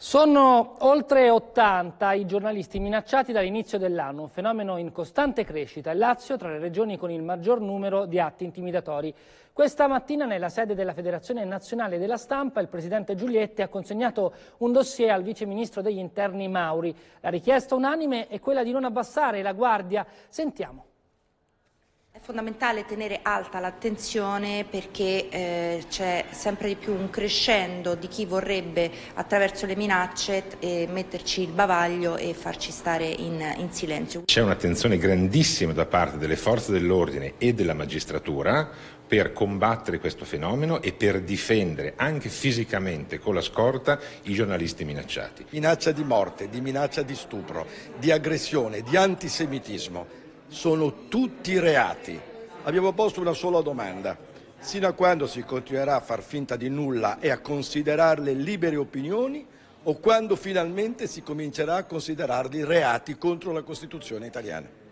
Sono oltre 80 i giornalisti minacciati dall'inizio dell'anno, un fenomeno in costante crescita. Il Lazio tra le regioni con il maggior numero di atti intimidatori. Questa mattina nella sede della Federazione Nazionale della Stampa il presidente Giulietti ha consegnato un dossier al vice ministro degli interni Mauri. La richiesta unanime è quella di non abbassare la guardia. Sentiamo. È fondamentale tenere alta l'attenzione perché eh, c'è sempre di più un crescendo di chi vorrebbe attraverso le minacce eh, metterci il bavaglio e farci stare in, in silenzio. C'è un'attenzione grandissima da parte delle forze dell'ordine e della magistratura per combattere questo fenomeno e per difendere anche fisicamente con la scorta i giornalisti minacciati. Minaccia di morte, di minaccia di stupro, di aggressione, di antisemitismo sono tutti reati. Abbiamo posto una sola domanda. Sino a quando si continuerà a far finta di nulla e a considerarle libere opinioni o quando finalmente si comincerà a considerarli reati contro la Costituzione italiana?